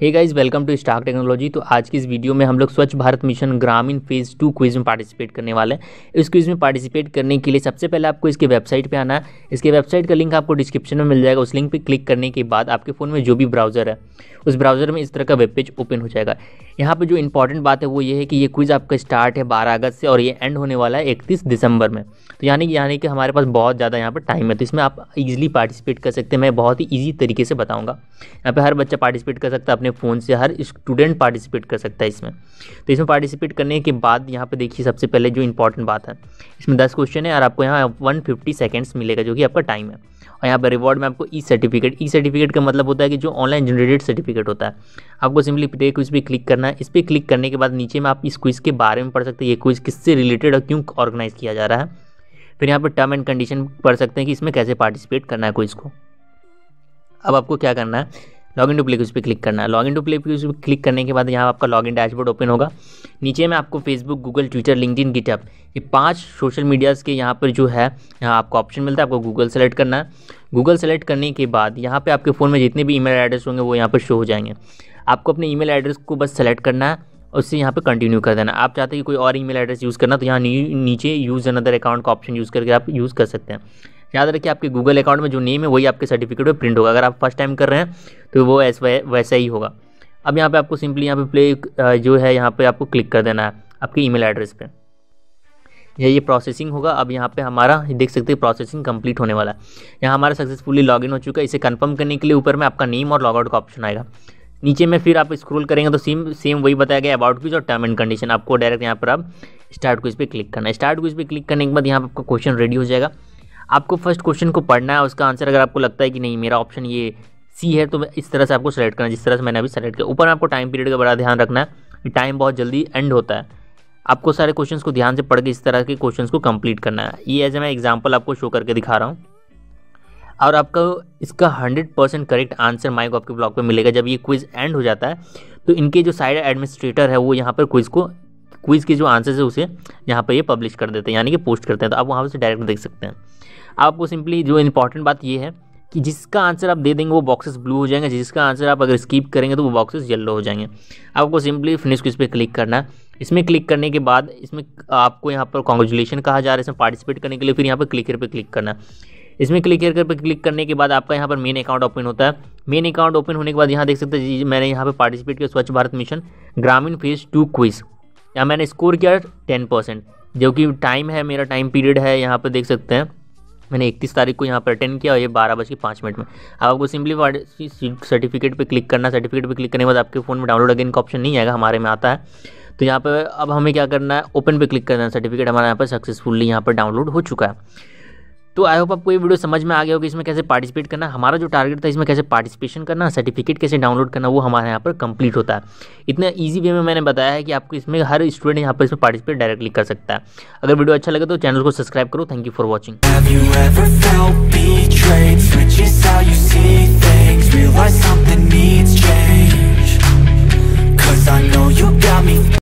hey guys welcome to star technology तो आज की इस वीडियो में हम लोग Swachh Bharat mission Grameen phase two quiz में पार्टिसिपेट करने वाले हैं इस क्विज में पार्टिसिपेट करने के लिए सबसे पहले आपको इसके वेबसाइट पे आना है इसके वेबसाइट का लिंक आपको डिस्क्रिप्शन में मिल जाएगा उस लिंक पे क्लिक करने के बाद आपके फ़ोन में जो भी ब्राउज़र है उस ब्राउज़र में इस तरह का वेब पेज ओपन हो जाएगा यहाँ पर जो इंपॉर्टेंट बात है वो ये है कि ये क्विज़ आपका स्टार्ट है बारह अगस्त से और ये एंड होने वाला है इकतीस दिसंबर में तो यानी कि यानी कि हमारे पास बहुत ज़्यादा यहाँ पर टाइम है तो इसमें आप ईजिली पार्टिसिपेट कर सकते हैं मैं बहुत ही ईजी तरीके से बताऊँगा यहाँ पर हर बच्चा पार्टिसिपेट कर सकता है अपने अपने फ़ोन से हर स्टूडेंट पार्टिसिपेट कर सकता है इसमें तो इसमें पार्टिसिपेट करने के बाद यहाँ पे देखिए सबसे पहले जो इंपॉर्टेंट बात है इसमें दस क्वेश्चन है और आपको यहाँ वन फिफ्टी सेकेंड्स मिलेगा जो कि आपका टाइम है और यहाँ पर रिवॉर्ड में आपको ई सर्टिफिकेट ई सर्टिफिकेट का मतलब होता है कि जो ऑनलाइन जनरेटेड सर्टिफिकेट होता है आपको सिंपली पे क्विज पे क्लिक करना है इस पर क्लिक करने के बाद नीचे में आप इस क्विज़ के बारे में पढ़ सकते हैं ये क्विज़ किससे रिलेटेड और क्यों ऑर्गेनाइज किया जा रहा है फिर यहाँ पर टर्म एंड कंडीशन पढ़ सकते हैं कि इसमें कैसे पार्टिसिपेट करना है क्विज़ को अब आपको क्या करना है into play quiz click करना है into play quiz click करने के बाद यहाँ आपका लॉग इन डैशबोर्ड ओपन होगा नीचे में आपको Facebook Google Twitter in GitHub ये पांच सोशल मीडियाज़ के यहाँ पर जो है यहाँ आपको ऑप्शन मिलता है आपको गूगल सेलेक्ट करना है गूगल सेलेक्ट करने के बाद यहाँ पर आपके फ़ोन में जितने भी मेल एड्रेस होंगे वो यहाँ पर शो हो जाएंगे आपको अपने मेल एड्रेस को बस सेलेक्ट करना है और उससे यहाँ पे कंटिन्यू कर देना आप चाहते हैं कि कोई और ईमेल एड्रेस यूज़ करना तो यहाँ नीचे यूज़ अनदर अकाउंट का ऑप्शन यूज़ करके आप यूज़ कर सकते हैं याद रखिए आपके गूगल अकाउंट में जो नेम है वही आपके सर्टिफिकेट में प्रिंट होगा अगर आप फर्स्ट टाइम कर रहे हैं तो वो ऐसा वैसा ही होगा अब यहाँ पर आपको सिंपली यहाँ पे प्ले जो है यहाँ पर आपको क्लिक कर देना है आपके ई एड्रेस पर यह ये प्रोसेसिंग होगा अब यहाँ पे हमारा देख सकते हैं प्रोसेसिंग कंप्लीट होने वाला है यहाँ हमारा सक्सेसफुली लॉगिन हो चुका है इसे कंफर्म करने के लिए ऊपर में आपका नेम और लॉगआउट का ऑप्शन आएगा नीचे में फिर आप स्क्रॉल करेंगे तो सेम सेम वही बताया गया अबाउट क्विज और टर्म एंड कंडीशन आपको डायरेक्ट यहाँ पर आप स्टार्ट क्विज पे क्लिक करना है स्टार्ट क्विज पर क्लिक करने के बाद यहाँ पर आपका क्वेश्चन रेडी हो जाएगा आपको फर्स्ट क्वेश्चन को पढ़ना है उसका आंसर अगर आपको लगता है कि नहीं मेरा ऑप्शन ये सी है तो इस तरह से आपको सेलेक्ट करना है जिस तरह से मैंने अभी सेलेक्ट किया ऊपर आपको टाइम पीरियड का बड़ा ध्यान रखना है टाइम बहुत जल्दी एंड होता है आपको सारे क्वेश्चंस को ध्यान से पढ़ के इस तरह के क्वेश्चंस को कंप्लीट करना है ये एज ए मैं एग्जांपल आपको शो करके दिखा रहा हूँ और आपका इसका हंड्रेड परसेंट करेक्ट आंसर माइक आपके ब्लॉग पर मिलेगा जब ये क्विज़ एंड हो जाता है तो इनके जो साइड एडमिनिस्ट्रेटर है वो यहाँ पर क्विज़ को क्विज़ के जो आंसर्स है उसे यहाँ पर ये पब्लिश कर देते हैं यानी कि पोस्ट करते हैं तो आप वहाँ से डायरेक्ट देख सकते हैं आपको सिंपली जो इंपॉर्टेंट बात ये है कि जिसका आंसर आप दे देंगे वो बॉक्सेस ब्लू हो जाएंगे जिसका आंसर आप अगर स्किप करेंगे तो वो बॉक्सेस येलो हो जाएंगे आपको सिंपली फिनिश क्विज पर क्लिक करना है इसमें क्लिक करने के बाद इसमें आपको यहाँ पर कॉन्ग्रेचुलेशन कहा जा रहा है इसमें पार्टिसिपेट करने के लिए फिर यहाँ पर क्लिक पर क्लिक करना है इसमें क्लिक पर क्लिक करने के बाद आपका यहाँ पर मेन अकाउंट ओपन होता है मेन अकाउंट ओपन होने के बाद यहाँ देख सकते हैं मैंने यहाँ पर पार्टिसिपेट किया Swachh Bharat mission Grameen phase two quiz यहाँ मैंने स्कोर किया टेन परसेंट जो कि टाइम है मेरा टाइम पीरियड है यहाँ पर देख सकते हैं मैंने इकतीस तारीख को यहाँ पर अटेंड किया और ये बारह बज के पाँच मिनट में अब आपको सिंपली सर्टिफिकेट पे क्लिक करना सर्टिफिकेट पे क्लिक करने के बाद आपके फ़ोन में डाउनलोड अगेन का ऑप्शन नहीं आएगा हमारे में आता है तो यहाँ पर अब हमें क्या करना है ओपन पे क्लिक करना है सर्टिफिकेट हमारा यहाँ पर सक्सेसफुली यहाँ पर डाउनलोड हो चुका है तो आई होप आपको ये वीडियो समझ में आ गया होगा इसमें कैसे पार्टिसिपेट करना हमारा जो टारगेट था इसमें कैसे पार्टिसिपेशन करना सर्टिफिकेट कैसे डाउनलोड करना वो हमारे यहाँ पर कंप्लीट होता है इतना ईजी वे में मैंने बताया है कि आपको इसमें हर स्टूडेंट यहाँ पर इसमें पार्टिसिपेट डायरेक्टली कर सकता है अगर वीडियो अच्छा लगे तो चैनल को सब्सक्राइब करो थैंक यू फॉर वॉचिंग